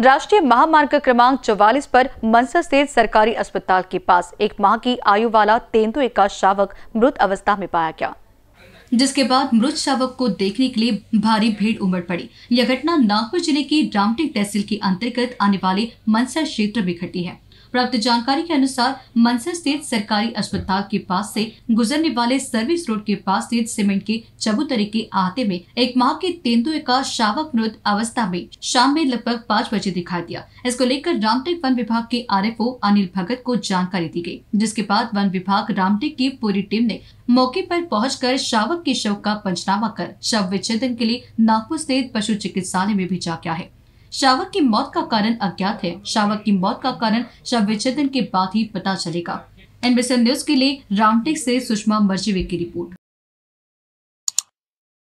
राष्ट्रीय महामार्ग क्रमांक चौवालीस पर मनसा स्थित सरकारी अस्पताल के पास एक माह की आयु वाला तेंदुए का शावक मृत अवस्था में पाया गया जिसके बाद मृत शावक को देखने के लिए भारी भीड़ उमड़ पड़ी यह घटना नागपुर जिले की रामटेक तहसील के अंतर्गत आने वाले मनसर क्षेत्र में घटी है प्राप्त जानकारी के अनुसार मनसर स्थित सरकारी अस्पताल के पास से गुजरने वाले सर्विस रोड के पास स्थित सीमेंट के चबूतरे के आते में एक माह के तेंदुए का शावक मृत अवस्था में शाम में लगभग पाँच बजे दिखाई दिया इसको लेकर रामटेक वन विभाग के आर अनिल भगत को जानकारी दी गयी जिसके बाद वन विभाग रामटेक की पूरी टीम ने मौके पर पहुंचकर शावक के शव का पंचनामा कर शव विच्छेदन के लिए नागपुर स्थित पशु चिकित्सालय में भेजा गया है शावक की मौत का कारण अज्ञात है शावक की मौत का कारण शव विच्छेदन के बाद ही पता चलेगा एनबीसी न्यूज के लिए रामटेक से सुषमा मर्जीवे की रिपोर्ट